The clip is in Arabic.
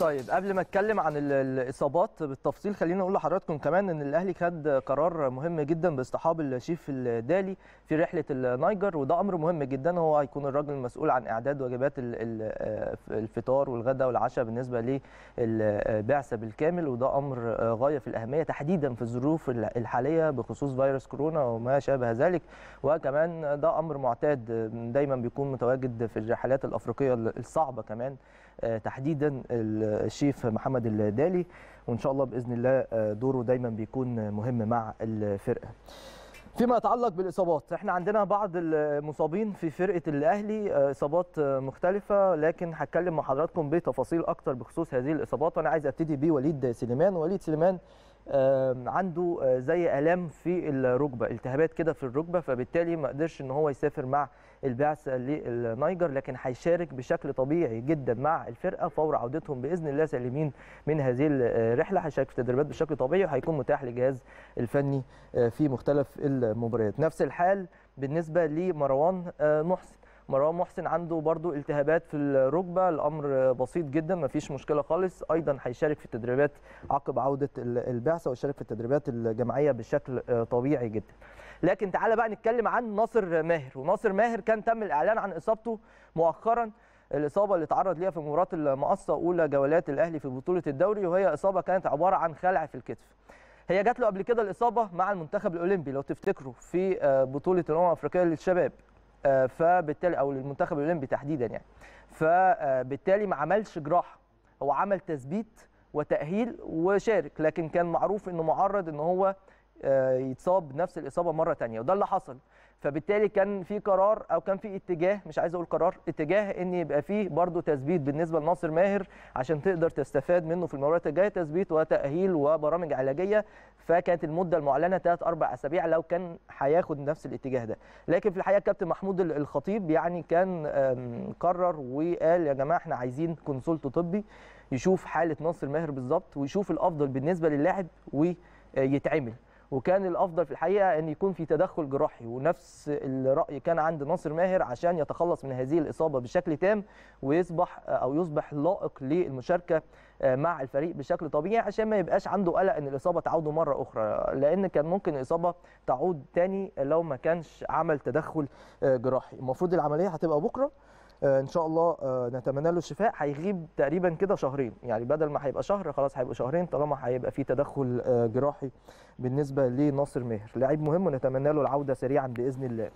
طيب قبل ما اتكلم عن الاصابات بالتفصيل خلينا نقول لحضراتكم كمان ان الاهلي خد قرار مهم جدا باصطحاب الشيف الدالي في رحله النيجر وده امر مهم جدا هو هيكون الراجل المسؤول عن اعداد وجبات آه، الفطار والغداء والعشاء بالنسبه للبعثه بالكامل وده امر غايه في الاهميه تحديدا في الظروف الحاليه بخصوص فيروس كورونا وما شابه ذلك وكمان ده امر معتاد دايما بيكون متواجد في الرحلات الافريقيه الصعبه كمان آه، تحديدا الشيف محمد الدالي وان شاء الله باذن الله آه، دوره دايما بيكون مهم مع الفرقه فيما يتعلق بالاصابات احنا عندنا بعض المصابين في فرقه الاهلي آه، اصابات آه، مختلفه لكن هتكلم مع حضراتكم بتفاصيل اكتر بخصوص هذه الاصابات وانا عايز ابتدي بوليد سليمان وليد سليمان عنده آه، زي الام في الركبه التهابات كده في الركبه فبالتالي ما قدرش ان هو يسافر مع البعثه للنيجر لكن هيشارك بشكل طبيعي جدا مع الفرقه فور عودتهم باذن الله سالمين من هذه الرحله هيشارك في التدريبات بشكل طبيعي وهيكون متاح للجهاز الفني آه، في مختلف المباريات نفس الحال بالنسبه لمروان آه، محسن مروان محسن عنده برضو التهابات في الركبه الامر بسيط جدا ما فيش مشكله خالص ايضا هيشارك في التدريبات عقب عوده البعثه ويشارك في التدريبات الجماعيه بشكل آه، طبيعي جدا لكن تعالى بقى نتكلم عن ناصر ماهر وناصر ماهر كان تم الاعلان عن اصابته مؤخرا الاصابه اللي تعرض ليها في مباراه المقصه اولى جولات الاهلي في بطوله الدوري وهي اصابه كانت عباره عن خلع في الكتف هي جات له قبل كده الاصابه مع المنتخب الاولمبي لو تفتكروا في آه، بطوله الامم الافريقيه للشباب آه، فبالتالي او للمنتخب الاولمبي تحديدا يعني فبالتالي ما عملش جراحه هو عمل تثبيت وتاهيل وشارك لكن كان معروف انه معرض ان هو آه، يتصاب نفس الاصابه مره ثانيه وده اللي حصل فبالتالي كان في قرار او كان في اتجاه مش عايز اقول قرار اتجاه ان يبقى فيه برضه تثبيت بالنسبه لناصر ماهر عشان تقدر تستفاد منه في المباريات الجايه تثبيت وتاهيل وبرامج علاجيه فكانت المده المعلنه ثلاث اربع اسابيع لو كان هياخد نفس الاتجاه ده لكن في الحقيقه الكابتن محمود الخطيب يعني كان قرر وقال يا جماعه احنا عايزين كونسولت طبي يشوف حاله ناصر ماهر بالظبط ويشوف الافضل بالنسبه للاعب ويتعمل وكان الافضل في الحقيقه ان يكون في تدخل جراحي ونفس الراي كان عند ناصر ماهر عشان يتخلص من هذه الاصابه بشكل تام ويصبح او يصبح لائق للمشاركه آه، مع الفريق بشكل طبيعي عشان ما يبقاش عنده قلق ان الاصابه تعوده مره اخرى لان كان ممكن الاصابه تعود تاني لو ما كانش عمل تدخل آه، جراحي المفروض العمليه هتبقى بكره آه، ان شاء الله آه، نتمنى له الشفاء هيغيب تقريبا كده شهرين يعني بدل ما هيبقى شهر خلاص هيبقى شهرين طالما هيبقى في تدخل آه، جراحي بالنسبه لناصر ماهر لاعب مهم ونتمنى له العوده سريعا باذن الله